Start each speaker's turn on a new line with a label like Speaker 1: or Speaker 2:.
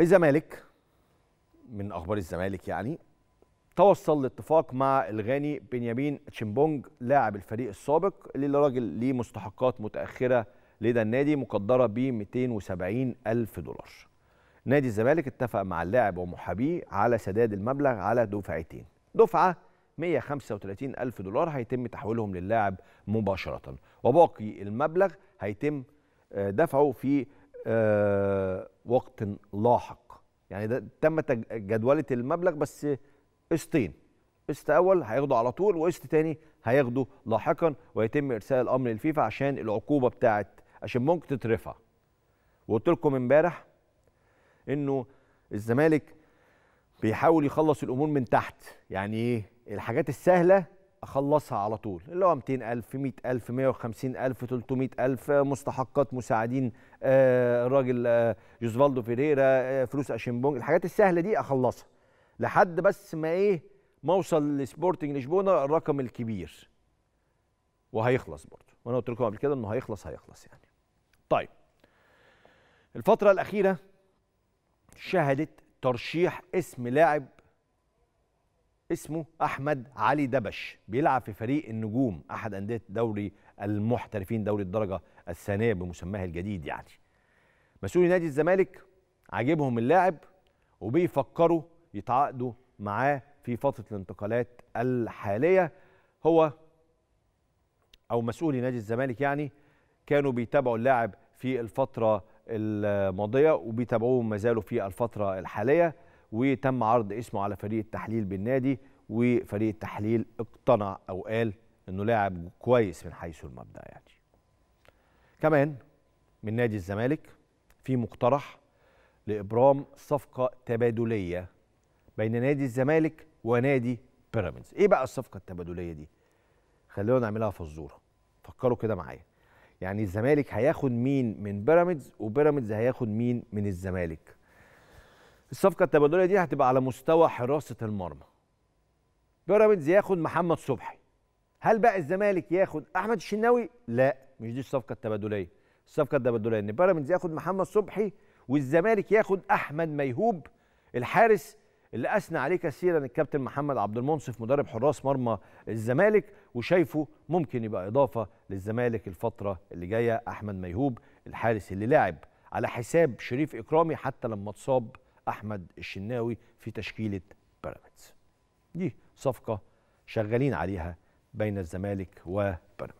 Speaker 1: الزمالك من اخبار الزمالك يعني توصل لاتفاق مع الغاني بنيامين تشيمبونج لاعب الفريق السابق اللي راجل ليه مستحقات متاخره لدى النادي مقدره ب 270 الف دولار نادي الزمالك اتفق مع اللاعب ومحابيه على سداد المبلغ على دفعتين دفعه 135 الف دولار هيتم تحويلهم للاعب مباشره وباقي المبلغ هيتم آه، دفعه في آه، وقت لاحق يعني ده تمت جدوله المبلغ بس قسطين قسط اول هياخده على طول وقسط تاني هياخده لاحقا ويتم ارسال الامر للفيفا عشان العقوبه بتاعه عشان ممكن تترفع وقلت لكم امبارح انه الزمالك بيحاول يخلص الامور من تحت يعني ايه الحاجات السهله اخلصها على طول اللي هو 200000 100000 150000 300000 مستحقات مساعدين آه، الراجل يوزفالدو آه، فيريرا آه، فلوس اشيمبونج الحاجات السهله دي اخلصها لحد بس ما ايه ما اوصل لسبورتنج لشبونه الرقم الكبير وهيخلص برضه وانا قلت لكم قبل كده انه هيخلص هيخلص يعني طيب الفتره الاخيره شهدت ترشيح اسم لاعب اسمه احمد علي دبش بيلعب في فريق النجوم احد انديه دوري المحترفين دوري الدرجه الثانيه بمسماه الجديد يعني مسؤولي نادي الزمالك عاجبهم اللاعب وبيفكروا يتعاقدوا معاه في فتره الانتقالات الحاليه هو او مسؤولي نادي الزمالك يعني كانوا بيتابعوا اللاعب في الفتره الماضيه وبيتابعوه ما زالوا في الفتره الحاليه وتم عرض اسمه على فريق التحليل بالنادي وفريق التحليل اقتنع او قال انه لاعب كويس من حيث المبدا يعني. كمان من نادي الزمالك في مقترح لابرام صفقه تبادليه بين نادي الزمالك ونادي بيراميدز. ايه بقى الصفقه التبادليه دي؟ خلونا نعملها فزوره. فكروا كده معايا. يعني الزمالك هياخد مين من بيراميدز وبيراميدز هياخد مين من الزمالك. الصفقه التبادليه دي هتبقى على مستوى حراسه المرمى بيراميدز ياخد محمد صبحي هل بقى الزمالك ياخد احمد الشناوي لا مش دي الصفقه التبادليه الصفقه التبادليه ان بيراميدز ياخد محمد صبحي والزمالك ياخد احمد ميهوب الحارس اللي اثنى عليه كثيرا الكابتن محمد عبد المنصف مدرب حراس مرمى الزمالك وشايفه ممكن يبقى اضافه للزمالك الفتره اللي جايه احمد ميهوب الحارس اللي لعب على حساب شريف اكرامي حتى لما اتصاب احمد الشناوي في تشكيله بيراميدز دي صفقه شغالين عليها بين الزمالك وبيراميدز